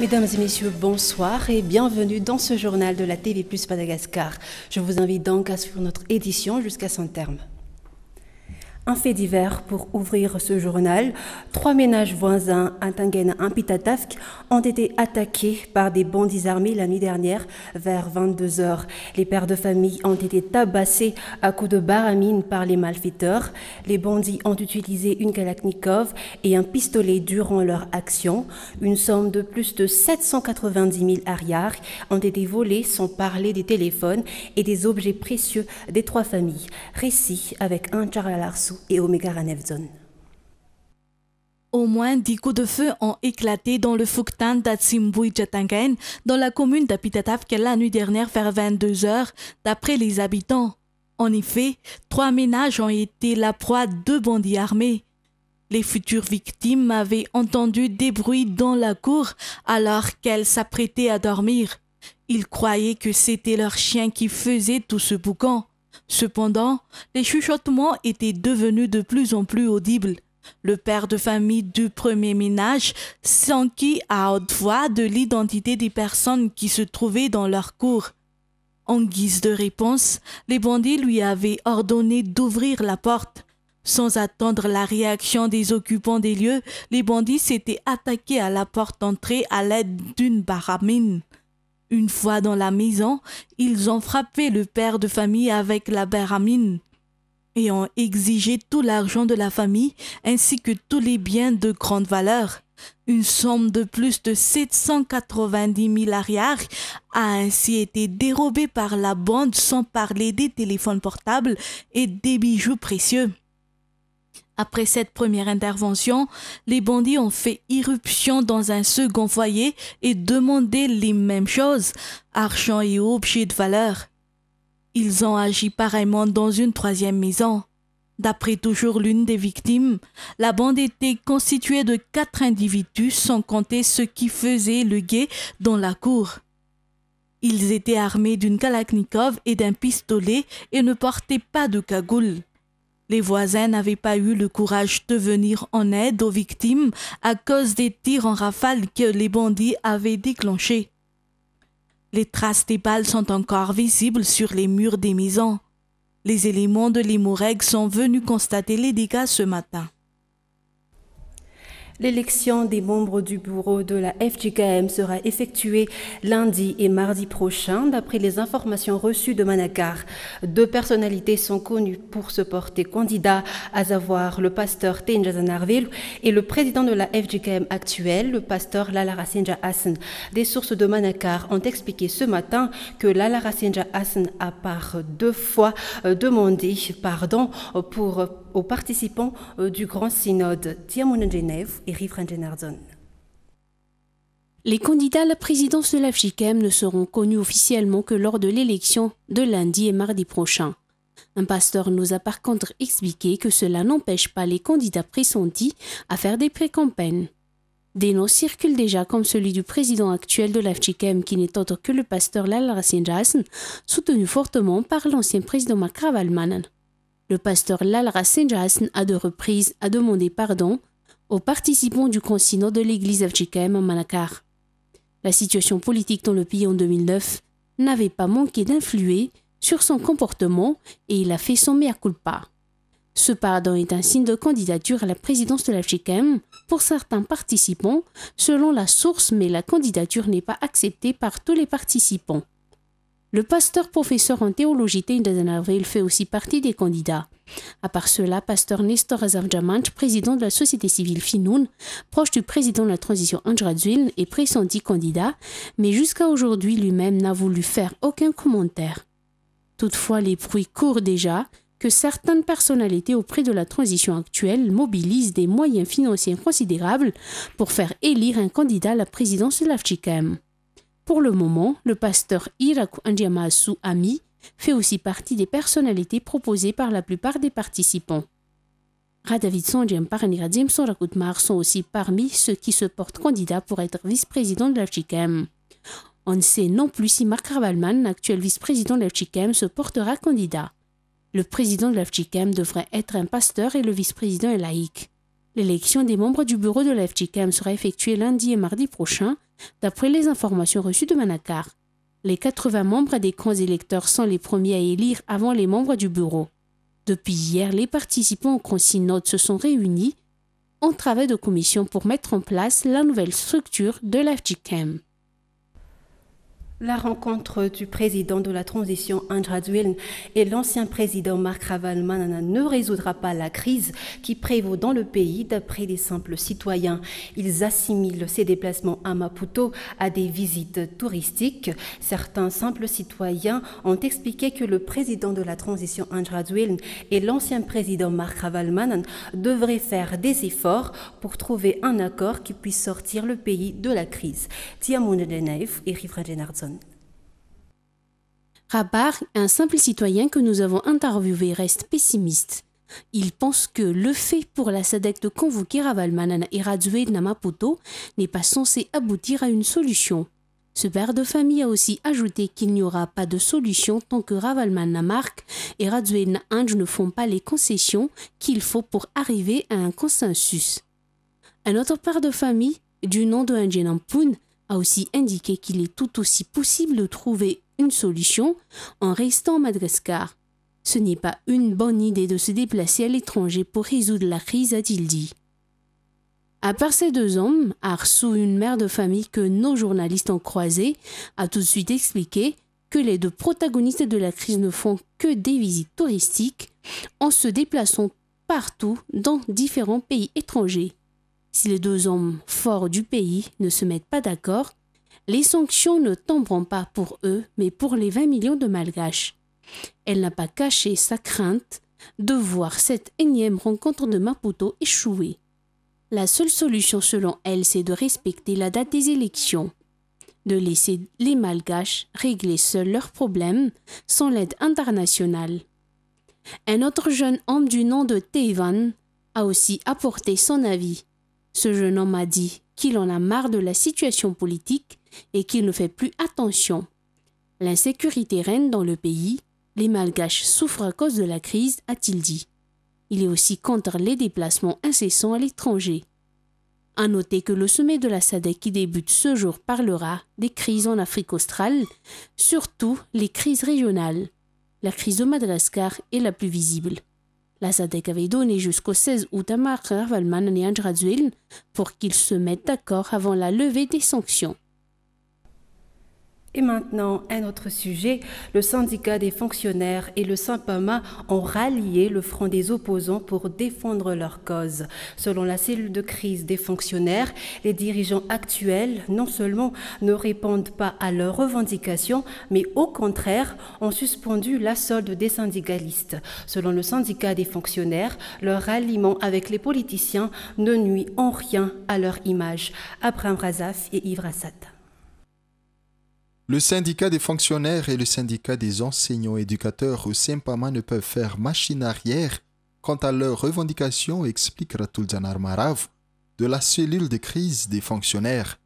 Mesdames et messieurs, bonsoir et bienvenue dans ce journal de la TV Plus Madagascar. Je vous invite donc à suivre notre édition jusqu'à son terme. Un fait divers pour ouvrir ce journal. Trois ménages voisins à Tangen et ont été attaqués par des bandits armés la nuit dernière vers 22h. Les pères de famille ont été tabassés à coups de baramine par les malfaiteurs. Les bandits ont utilisé une Kalachnikov et un pistolet durant leur action. Une somme de plus de 790 000 arrières ont été volées sans parler des téléphones et des objets précieux des trois familles. Récit avec un Charles et Omega Ranevzon. Au moins 10 coups de feu ont éclaté dans le Fouktan d'Atsimbui Jatangaen, dans la commune d'Apitatafke la nuit dernière vers 22 heures, d'après les habitants. En effet, trois ménages ont été la proie de bandits armés. Les futures victimes avaient entendu des bruits dans la cour alors qu'elles s'apprêtaient à dormir. Ils croyaient que c'était leur chien qui faisait tout ce boucan. Cependant, les chuchotements étaient devenus de plus en plus audibles. Le père de famille du premier ménage s'enquit à haute voix de l'identité des personnes qui se trouvaient dans leur cour. En guise de réponse, les bandits lui avaient ordonné d'ouvrir la porte. Sans attendre la réaction des occupants des lieux, les bandits s'étaient attaqués à la porte d'entrée à l'aide d'une baramine. Une fois dans la maison, ils ont frappé le père de famille avec la béramine et ont exigé tout l'argent de la famille ainsi que tous les biens de grande valeur. Une somme de plus de 790 000 arrières a ainsi été dérobée par la bande sans parler des téléphones portables et des bijoux précieux. Après cette première intervention, les bandits ont fait irruption dans un second foyer et demandé les mêmes choses, argent et objets de valeur. Ils ont agi pareillement dans une troisième maison. D'après toujours l'une des victimes, la bande était constituée de quatre individus sans compter ceux qui faisaient le guet dans la cour. Ils étaient armés d'une Kalachnikov et d'un pistolet et ne portaient pas de cagoule. Les voisins n'avaient pas eu le courage de venir en aide aux victimes à cause des tirs en rafale que les bandits avaient déclenchés. Les traces des balles sont encore visibles sur les murs des maisons. Les éléments de l'Imoureg sont venus constater les dégâts ce matin. L'élection des membres du bureau de la FJKM sera effectuée lundi et mardi prochain. D'après les informations reçues de Manakar, deux personnalités sont connues pour se porter candidat, à savoir le pasteur Zanarville et le président de la FJKM actuel, le pasteur Lala Rasenja Hassan. Des sources de Manakar ont expliqué ce matin que Lala Rasenja Hassan a par deux fois euh, demandé pardon pour aux participants euh, du Grand Synode Diamond Genève et Riverain Les candidats à la présidence de l'AFJICEM ne seront connus officiellement que lors de l'élection de lundi et mardi prochain. Un pasteur nous a par contre expliqué que cela n'empêche pas les candidats pressentis à faire des pré-campagnes. Des noms circulent déjà comme celui du président actuel de l'AFJICEM qui n'est autre que le pasteur Lal Racine soutenu fortement par l'ancien président Makravalmanan. Le pasteur Lal Rasenjahan a de reprises à demander pardon aux participants du continent de l'église afghane à Malakar. La situation politique dans le pays en 2009 n'avait pas manqué d'influer sur son comportement et il a fait son mea culpa. Ce pardon est un signe de candidature à la présidence de l'Afchikem pour certains participants, selon la source, mais la candidature n'est pas acceptée par tous les participants. Le pasteur professeur en théologie Teinden Avril fait aussi partie des candidats. À part cela, pasteur Nestor Azarjamanch, président de la société civile Finoun, proche du président de la transition Zwin est pressenti candidat, mais jusqu'à aujourd'hui lui-même n'a voulu faire aucun commentaire. Toutefois, les bruits courent déjà que certaines personnalités auprès de la transition actuelle mobilisent des moyens financiers considérables pour faire élire un candidat à la présidence de l'AFCICAM. Pour le moment, le pasteur Iraku Anjamasu Ami fait aussi partie des personnalités proposées par la plupart des participants. Radavidson et Paraniradjem Sorakutmar sont aussi parmi ceux qui se portent candidats pour être vice-président de la On ne sait non plus si Mark Ravalman, actuel vice-président de la se portera candidat. Le président de la devrait être un pasteur et le vice-président est laïque. L'élection des membres du bureau de l'FGM sera effectuée lundi et mardi prochain, d'après les informations reçues de Manakar. Les 80 membres des grands électeurs sont les premiers à élire avant les membres du bureau. Depuis hier, les participants au Grand se sont réunis en travail de commission pour mettre en place la nouvelle structure de l'FGCAM. La rencontre du président de la transition Andra Dueln et l'ancien président Marc ravalmanan ne résoudra pas la crise qui prévaut dans le pays d'après les simples citoyens. Ils assimilent ces déplacements à Maputo à des visites touristiques. Certains simples citoyens ont expliqué que le président de la transition Andra Dueln et l'ancien président Marc ravalmanan devraient faire des efforts pour trouver un accord qui puisse sortir le pays de la crise. et Rabar, un simple citoyen que nous avons interviewé, reste pessimiste. Il pense que le fait pour la SADEC de convoquer Ravalmanana et Radzué Namapoto n'est pas censé aboutir à une solution. Ce père de famille a aussi ajouté qu'il n'y aura pas de solution tant que Ravalmanana et Radzuena Ange ne font pas les concessions qu'il faut pour arriver à un consensus. Un autre père de famille, du nom de Njenampun, a aussi indiqué qu'il est tout aussi possible de trouver une solution en restant à Madagascar. Ce n'est pas une bonne idée de se déplacer à l'étranger pour résoudre la crise, a-t-il dit. À part ces deux hommes, Arsou, une mère de famille que nos journalistes ont croisée, a tout de suite expliqué que les deux protagonistes de la crise ne font que des visites touristiques en se déplaçant partout dans différents pays étrangers. Si les deux hommes forts du pays ne se mettent pas d'accord, les sanctions ne tomberont pas pour eux, mais pour les 20 millions de Malgaches. Elle n'a pas caché sa crainte de voir cette énième rencontre de Maputo échouer. La seule solution selon elle, c'est de respecter la date des élections, de laisser les Malgaches régler seuls leurs problèmes sans l'aide internationale. Un autre jeune homme du nom de Tevan a aussi apporté son avis. Ce jeune homme a dit qu'il en a marre de la situation politique et qu'il ne fait plus attention. L'insécurité règne dans le pays, les Malgaches souffrent à cause de la crise, a-t-il dit. Il est aussi contre les déplacements incessants à l'étranger. À noter que le sommet de la SADC qui débute ce jour parlera des crises en Afrique australe, surtout les crises régionales. La crise de Madagascar est la plus visible. La SADC avait donné jusqu'au 16 août à Ravalman et Andrazuil pour qu'ils se mettent d'accord avant la levée des sanctions. Et maintenant, un autre sujet. Le syndicat des fonctionnaires et le Saint-Pama ont rallié le front des opposants pour défendre leur cause. Selon la cellule de crise des fonctionnaires, les dirigeants actuels, non seulement ne répondent pas à leurs revendications, mais au contraire, ont suspendu la solde des syndicalistes. Selon le syndicat des fonctionnaires, leur ralliement avec les politiciens ne nuit en rien à leur image. Abraham Razaf et Yves Rassat. Le syndicat des fonctionnaires et le syndicat des enseignants éducateurs au Sempama ne peuvent faire machine arrière quant à leurs revendications, explique Ratul Marav de la cellule de crise des fonctionnaires.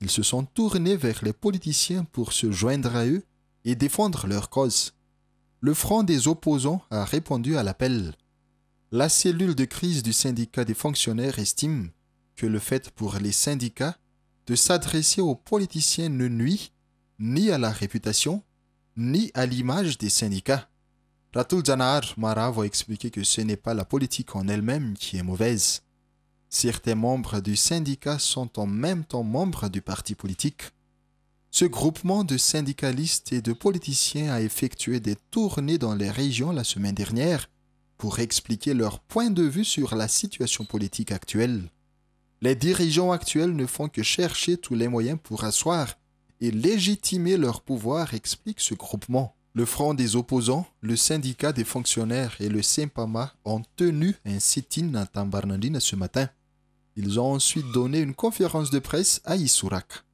Ils se sont tournés vers les politiciens pour se joindre à eux et défendre leur cause. Le front des opposants a répondu à l'appel. La cellule de crise du syndicat des fonctionnaires estime que le fait pour les syndicats de s'adresser aux politiciens ne nuit ni à la réputation, ni à l'image des syndicats. Ratul Janar Mara a expliquer que ce n'est pas la politique en elle-même qui est mauvaise. Certains membres du syndicat sont en même temps membres du parti politique. Ce groupement de syndicalistes et de politiciens a effectué des tournées dans les régions la semaine dernière pour expliquer leur point de vue sur la situation politique actuelle. Les dirigeants actuels ne font que chercher tous les moyens pour asseoir et légitimer leur pouvoir, explique ce groupement. Le Front des opposants, le syndicat des fonctionnaires et le SEMPAMA ont tenu un sit-in à Tambarnandine ce matin. Ils ont ensuite donné une conférence de presse à Issourak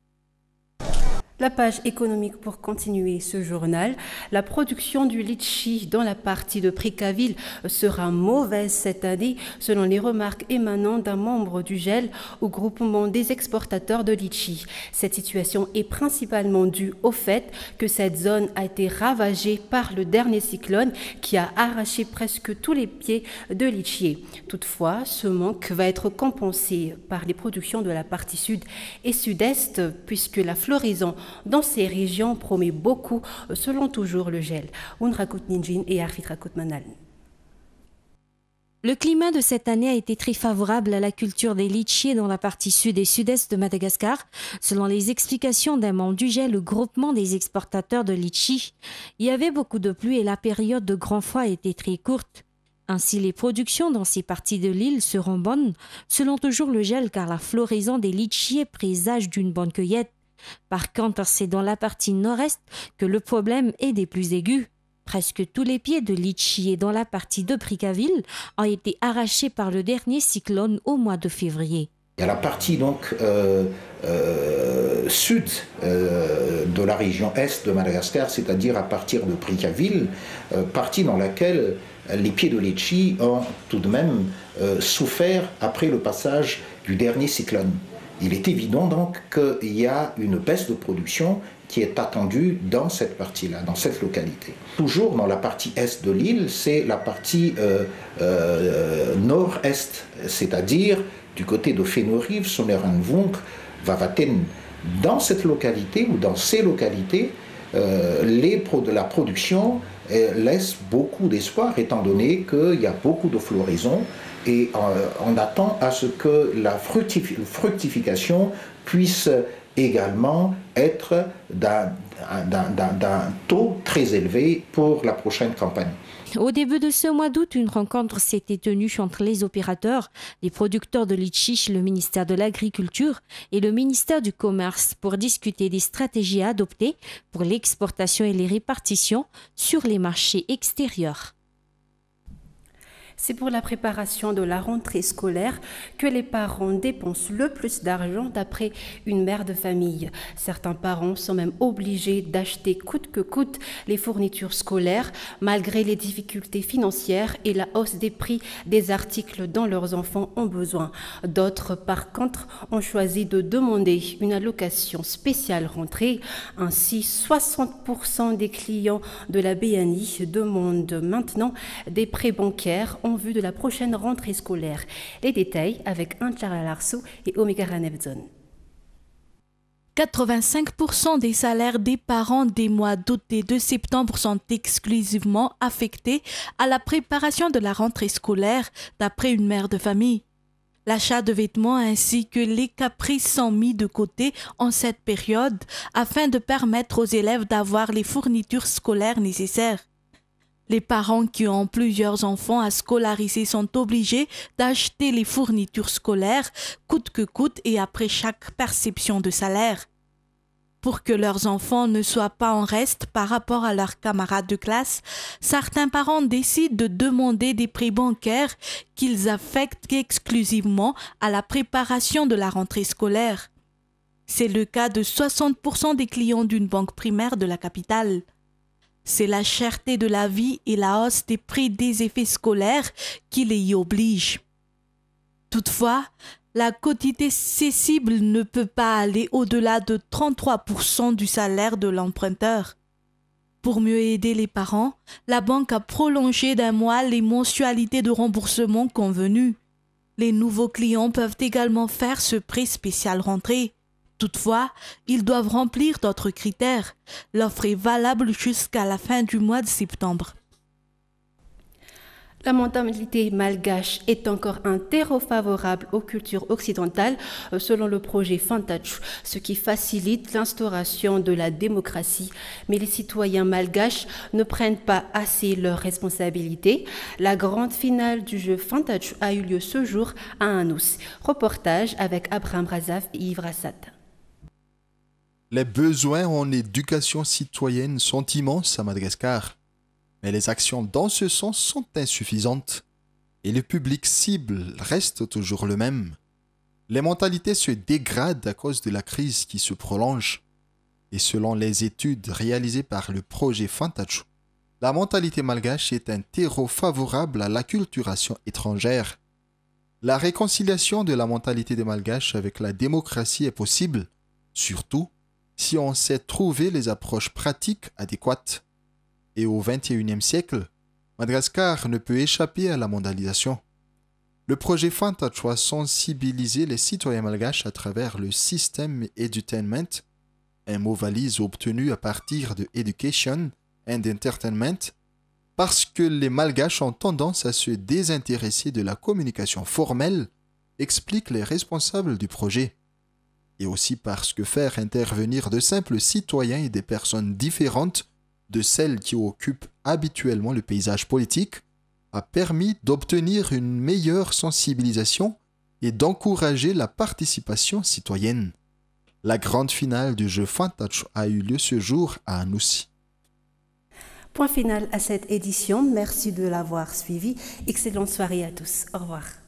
la page économique pour continuer ce journal. La production du litchi dans la partie de Pricaville sera mauvaise cette année, selon les remarques émanant d'un membre du GEL au groupement des exportateurs de litchi. Cette situation est principalement due au fait que cette zone a été ravagée par le dernier cyclone qui a arraché presque tous les pieds de litchi Toutefois, ce manque va être compensé par les productions de la partie sud et sud-est puisque la floraison dans ces régions promet beaucoup, euh, selon toujours le gel. et le climat de cette année a été très favorable à la culture des litchis dans la partie sud et sud-est de Madagascar. Selon les explications d'un membre du GEL, le groupement des exportateurs de litchis, il y avait beaucoup de pluie et la période de grand froid était très courte. Ainsi, les productions dans ces parties de l'île seront bonnes, selon toujours le gel, car la floraison des litchis présage d'une bonne cueillette. Par contre, c'est dans la partie nord-est que le problème est des plus aigus. Presque tous les pieds de litchi et dans la partie de Pricaville ont été arrachés par le dernier cyclone au mois de février. Il y a la partie donc euh, euh, sud euh, de la région est de Madagascar, c'est-à-dire à partir de Pricaville, partie dans laquelle les pieds de litchi ont tout de même souffert après le passage du dernier cyclone. Il est évident donc qu'il y a une baisse de production qui est attendue dans cette partie-là, dans cette localité. Toujours dans la partie est de l'île, c'est la partie euh, euh, nord-est, c'est-à-dire du côté de Fénorive, Sonnerenvonk, Vavaten. Dans cette localité ou dans ces localités, euh, la production laisse beaucoup d'espoir étant donné qu'il y a beaucoup de floraison, et on euh, attend à ce que la fructification puisse également être d'un taux très élevé pour la prochaine campagne. Au début de ce mois d'août, une rencontre s'était tenue entre les opérateurs, les producteurs de litchis, le ministère de l'Agriculture et le ministère du Commerce pour discuter des stratégies à adopter pour l'exportation et les répartitions sur les marchés extérieurs. C'est pour la préparation de la rentrée scolaire que les parents dépensent le plus d'argent d'après une mère de famille. Certains parents sont même obligés d'acheter coûte que coûte les fournitures scolaires malgré les difficultés financières et la hausse des prix des articles dont leurs enfants ont besoin. D'autres, par contre, ont choisi de demander une allocation spéciale rentrée. Ainsi, 60% des clients de la BNI demandent maintenant des prêts bancaires en vue de la prochaine rentrée scolaire. Les détails avec Antara Larsou et Omega Ranebzon. 85% des salaires des parents des mois d'août et de septembre sont exclusivement affectés à la préparation de la rentrée scolaire, d'après une mère de famille. L'achat de vêtements ainsi que les caprices sont mis de côté en cette période afin de permettre aux élèves d'avoir les fournitures scolaires nécessaires. Les parents qui ont plusieurs enfants à scolariser sont obligés d'acheter les fournitures scolaires coûte que coûte et après chaque perception de salaire. Pour que leurs enfants ne soient pas en reste par rapport à leurs camarades de classe, certains parents décident de demander des prix bancaires qu'ils affectent exclusivement à la préparation de la rentrée scolaire. C'est le cas de 60% des clients d'une banque primaire de la capitale. C'est la cherté de la vie et la hausse des prix des effets scolaires qui les y obligent. Toutefois, la quotité cessible ne peut pas aller au-delà de 33% du salaire de l'emprunteur. Pour mieux aider les parents, la banque a prolongé d'un mois les mensualités de remboursement convenues. Les nouveaux clients peuvent également faire ce prêt spécial rentrée. Toutefois, ils doivent remplir d'autres critères. L'offre est valable jusqu'à la fin du mois de septembre. La mentalité malgache est encore un terreau favorable aux cultures occidentales, euh, selon le projet Fantach, ce qui facilite l'instauration de la démocratie. Mais les citoyens malgaches ne prennent pas assez leurs responsabilités. La grande finale du jeu Fantach a eu lieu ce jour à Anous. Reportage avec Abraham Razaf et Yves Rassat. Les besoins en éducation citoyenne sont immenses à Madagascar, mais les actions dans ce sens sont insuffisantes et le public cible reste toujours le même. Les mentalités se dégradent à cause de la crise qui se prolonge. Et selon les études réalisées par le projet Fantachou, la mentalité malgache est un terreau favorable à l'acculturation étrangère. La réconciliation de la mentalité des malgaches avec la démocratie est possible, surtout si on sait trouver les approches pratiques adéquates. Et au XXIe siècle, Madagascar ne peut échapper à la mondialisation. Le projet Fantacho a les citoyens malgaches à travers le système edutainment, un mot valise obtenu à partir de education and entertainment, parce que les malgaches ont tendance à se désintéresser de la communication formelle, expliquent les responsables du projet et aussi parce que faire intervenir de simples citoyens et des personnes différentes de celles qui occupent habituellement le paysage politique a permis d'obtenir une meilleure sensibilisation et d'encourager la participation citoyenne. La grande finale du jeu Fantach a eu lieu ce jour à Anoussi. Point final à cette édition. Merci de l'avoir suivi. Excellente soirée à tous. Au revoir.